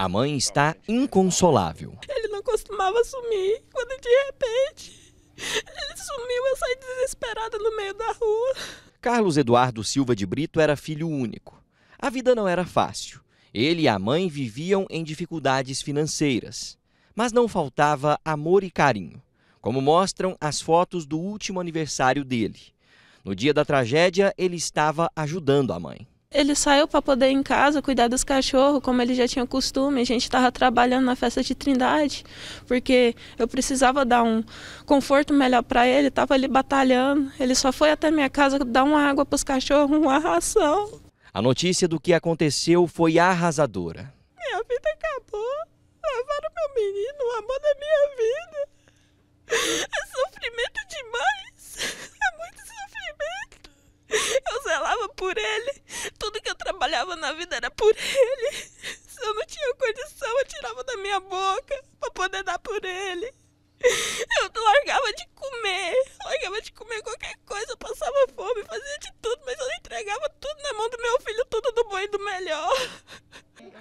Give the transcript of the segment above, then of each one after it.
A mãe está inconsolável. Ele não costumava sumir, quando de repente ele sumiu, eu saí desesperada no meio da rua. Carlos Eduardo Silva de Brito era filho único. A vida não era fácil. Ele e a mãe viviam em dificuldades financeiras, mas não faltava amor e carinho, como mostram as fotos do último aniversário dele. No dia da tragédia, ele estava ajudando a mãe. Ele saiu para poder ir em casa cuidar dos cachorros, como ele já tinha costume. A gente estava trabalhando na festa de Trindade, porque eu precisava dar um conforto melhor para ele. Estava ali batalhando. Ele só foi até minha casa dar uma água para os cachorros, uma ração. A notícia do que aconteceu foi arrasadora. Minha vida acabou. Levaram meu menino, o amor da minha vida. É sofrimento demais. É muito sofrimento. Eu zelava por ele na vida era por ele. Se eu não tinha condição, eu tirava da minha boca pra poder dar por ele. Eu largava de comer, largava de comer qualquer coisa, eu passava fome, fazia de tudo, mas eu entregava tudo na mão do meu filho, tudo do bom e do melhor.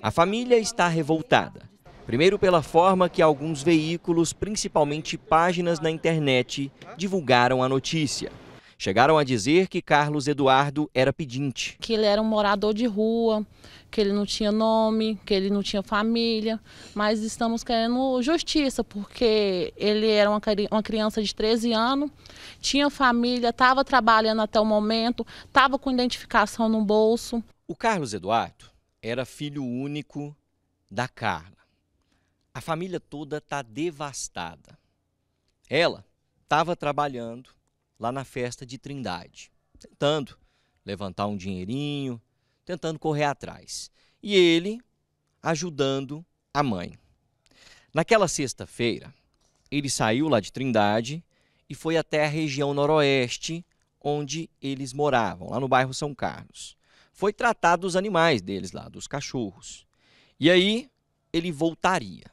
A família está revoltada. Primeiro, pela forma que alguns veículos, principalmente páginas na internet, divulgaram a notícia. Chegaram a dizer que Carlos Eduardo era pedinte. Que ele era um morador de rua, que ele não tinha nome, que ele não tinha família, mas estamos querendo justiça, porque ele era uma, criança de 13 anos, tinha família, estava trabalhando até o momento, estava com identificação no bolso. O Carlos Eduardo era filho único da Carla. A família toda está devastada. Ela estava trabalhando, lá na festa de Trindade, tentando levantar um dinheirinho, tentando correr atrás. E ele ajudando a mãe. Naquela sexta-feira, ele saiu lá de Trindade e foi até a região noroeste onde eles moravam, lá no bairro São Carlos. Foi tratar dos animais deles lá, dos cachorros. E aí ele voltaria.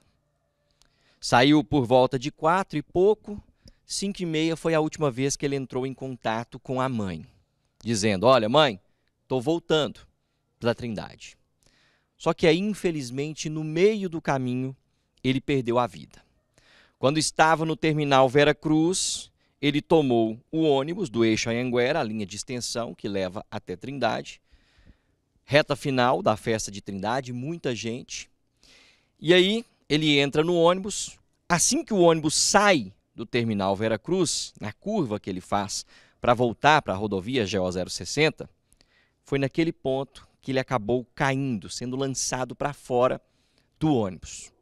Saiu por volta de quatro e pouco 5 e meia foi a última vez que ele entrou em contato com a mãe, dizendo: Olha, mãe, estou voltando da Trindade. Só que aí, infelizmente, no meio do caminho, ele perdeu a vida. Quando estava no terminal Vera Cruz, ele tomou o ônibus do eixo Anhanguera, a linha de extensão que leva até Trindade, reta final da festa de Trindade, muita gente. E aí ele entra no ônibus. Assim que o ônibus sai do terminal Vera Cruz, na curva que ele faz para voltar para a rodovia GO 060, foi naquele ponto que ele acabou caindo, sendo lançado para fora do ônibus.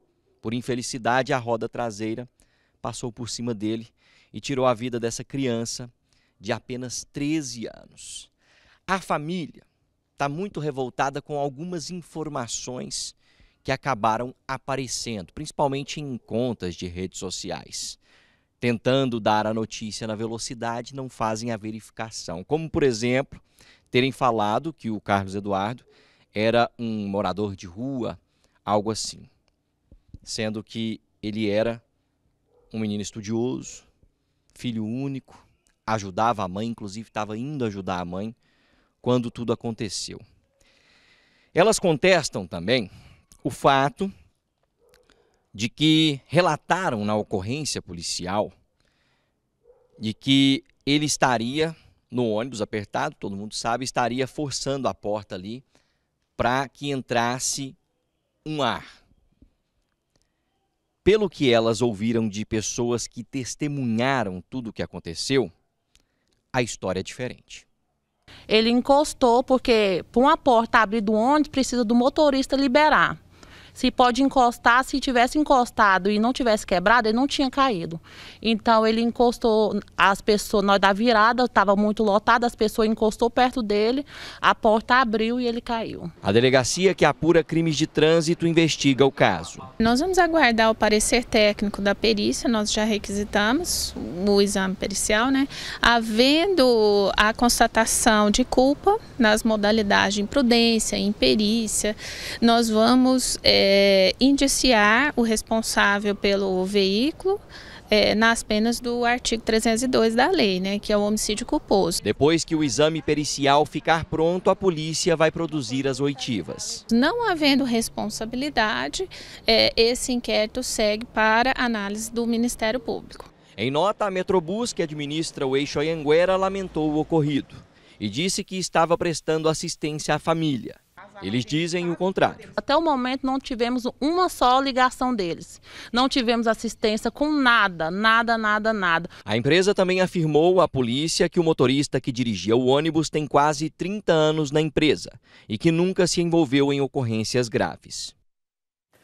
Por infelicidade, a roda traseira passou por cima dele e tirou a vida dessa criança de apenas 13 anos. A família está muito revoltada com algumas informações que acabaram aparecendo, principalmente em contas de redes sociais tentando dar a notícia na velocidade, não fazem a verificação. Como, por exemplo, terem falado que o Carlos Eduardo era um morador de rua, algo assim. Sendo que ele era um menino estudioso, filho único, ajudava a mãe, inclusive estava indo ajudar a mãe quando tudo aconteceu. Elas contestam também o fato de que relataram na ocorrência policial de que ele estaria no ônibus apertado, todo mundo sabe, estaria forçando a porta ali para que entrasse um ar. Pelo que elas ouviram de pessoas que testemunharam tudo o que aconteceu, a história é diferente. Ele encostou porque para uma porta abrir do ônibus precisa do motorista liberar se pode encostar, se tivesse encostado e não tivesse quebrado, ele não tinha caído. Então ele encostou, as pessoas, nós da virada, estava muito lotado, as pessoas encostou perto dele, a porta abriu e ele caiu. A delegacia que apura crimes de trânsito investiga o caso. Nós vamos aguardar o parecer técnico da perícia, nós já requisitamos o exame pericial, né? Havendo a constatação de culpa nas modalidades de imprudência, imperícia, nós vamos é, é, indiciar o responsável pelo veículo é, nas penas do artigo 302 da lei, né, que é o homicídio culposo. Depois que o exame pericial ficar pronto, a polícia vai produzir as oitivas. Não havendo responsabilidade, é, esse inquérito segue para análise do Ministério Público. Em nota, a Metrobus, que administra o eixo Anhanguera, lamentou o ocorrido e disse que estava prestando assistência à família. Eles dizem o contrário. Até o momento não tivemos uma só ligação deles. Não tivemos assistência com nada, nada, nada, nada. A empresa também afirmou à polícia que o motorista que dirigia o ônibus tem quase 30 anos na empresa e que nunca se envolveu em ocorrências graves.